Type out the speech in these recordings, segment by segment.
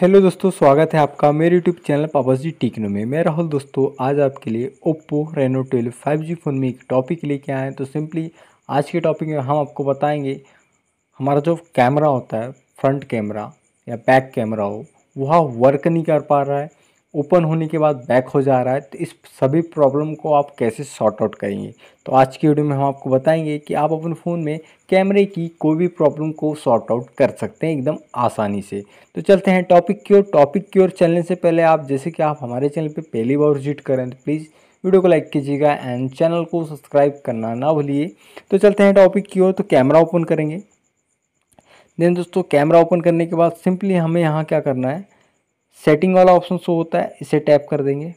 hello दोस्तों स्वागत है आपका मेरे यूट्यूब चैनल पापस जी टीकनो में मैं राहुल दोस्तों आज आपके लिए Oppo Reno twelve five G phone में एक टॉपिक लेके आए हैं तो सिंपली आज के टॉपिक में हम आपको बताएंगे हमारा जो कैमरा होता है फ्रंट कैमरा या बैक कैमरा हो वह वर्क नहीं कर पा रहा है ओपन होने के बाद बैक हो जा रहा है तो इस सभी प्रॉब्लम को आप कैसे सॉर्ट आउट करेंगे तो आज की वीडियो में हम आपको बताएंगे कि आप अपने फ़ोन में कैमरे की कोई भी प्रॉब्लम को सॉर्ट आउट कर सकते हैं एकदम आसानी से तो चलते हैं टॉपिक की ओर टॉपिक की ओर चलने से पहले आप जैसे कि आप हमारे चैनल पर पहली बार विजिट करें तो प्लीज़ वीडियो को लाइक कीजिएगा एंड चैनल को सब्सक्राइब करना ना भूलिए तो चलते हैं टॉपिक की ओर तो कैमरा ओपन करेंगे देन दोस्तों कैमरा ओपन करने के बाद सिंपली हमें यहाँ क्या करना है सेटिंग वाला ऑप्शन शो होता है इसे टैप कर देंगे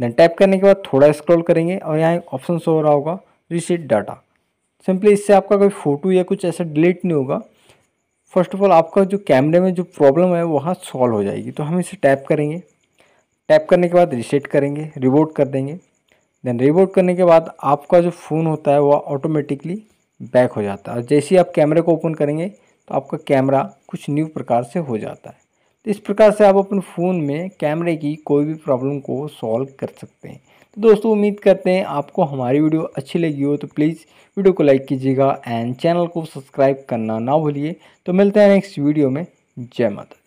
देन टैप करने के बाद थोड़ा स्क्रॉल करेंगे और यहाँ एक ऑप्शन शो हो रहा होगा रिसीट डाटा सिंपली इससे आपका कोई फ़ोटो या कुछ ऐसा डिलीट नहीं होगा फर्स्ट ऑफ ऑल आपका जो कैमरे में जो प्रॉब्लम है वहाँ सॉल्व हो जाएगी तो हम इसे टैप करेंगे टैप करने के बाद रिसेट करेंगे रिबोट कर देंगे देन रिबोट करने के बाद आपका जो फ़ोन होता है वह ऑटोमेटिकली बैक हो जाता है और जैसे ही आप कैमरे को ओपन करेंगे तो आपका कैमरा कुछ न्यू प्रकार से हो जाता है तो इस प्रकार से आप अपने फ़ोन में कैमरे की कोई भी प्रॉब्लम को सॉल्व कर सकते हैं तो दोस्तों उम्मीद करते हैं आपको हमारी वीडियो अच्छी लगी हो तो प्लीज़ वीडियो को लाइक कीजिएगा एंड चैनल को सब्सक्राइब करना ना भूलिए तो मिलते हैं नेक्स्ट वीडियो में जय माता